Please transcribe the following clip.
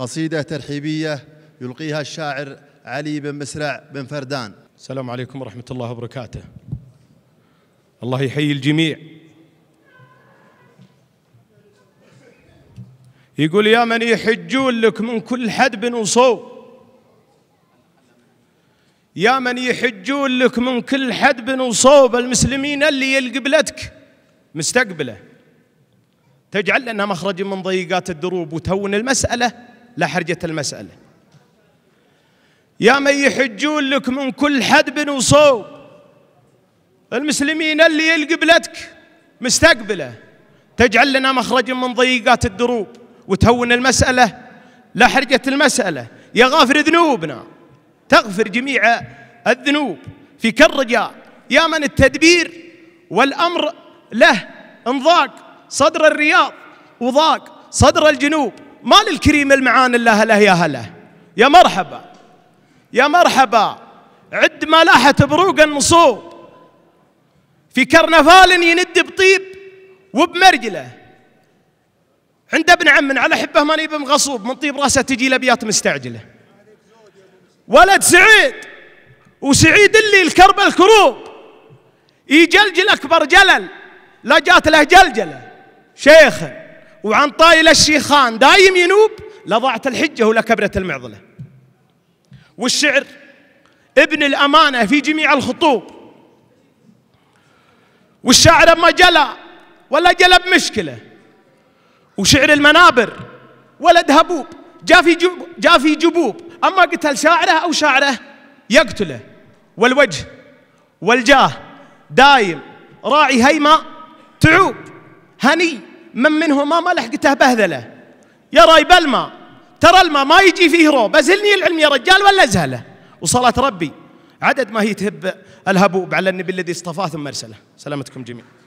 قصيدة ترحيبية يلقيها الشاعر علي بن مسرع بن فردان السلام عليكم ورحمة الله وبركاته الله يحيي الجميع يقول يا من يحجون لك من كل حدب وصوب يا من يحجون لك من كل حدب وصوب المسلمين اللي يلقبلتك مستقبله تجعل لنا مخرج من ضيقات الدروب وتون المسألة لحرجة المسألة يا من يحجون لك من كل حدب وصوب المسلمين اللي يلقي بلدك مستقبله تجعل لنا مخرجا من ضيقات الدروب وتهون المسألة لا حرجة المسألة يا غافر ذنوبنا تغفر جميع الذنوب في كل رجاء يا من التدبير والأمر له انضاق صدر الرياض وضاق صدر الجنوب ما للكريم المعان الا هلا يا هلا يا مرحبا يا مرحبا عد ما لاحت بروق النصوب في كرنفال يند بطيب وبمرجله عند ابن عم على حبه ماني بمغصوب من طيب راسه تجي لبيات مستعجله ولد سعيد وسعيد اللي الكرب الكروب يجلجل اكبر جلل لا جات له جلجله شيخه وعن طائل الشيخان دايم ينوب لضاعت الحجة ولكبرت المعضلة والشعر ابن الأمانة في جميع الخطوب والشاعر ما جلى ولا جلى بمشكله وشعر المنابر ولد هبوب جاء في جب جاء في جبوب اما قتل شاعره او شاعره يقتله والوجه والجاه دايم راعي هيمة تعوب هني من منهما ما لحقته بهذله يا رايب الماء ترى الماء ما يجي فيه رو بزلني العلم يا رجال ولا ازهله وصلاة ربي عدد ما هي تهب الهبوب على النبي الذي اصطفاه ثم ارسله سلامتكم جميعا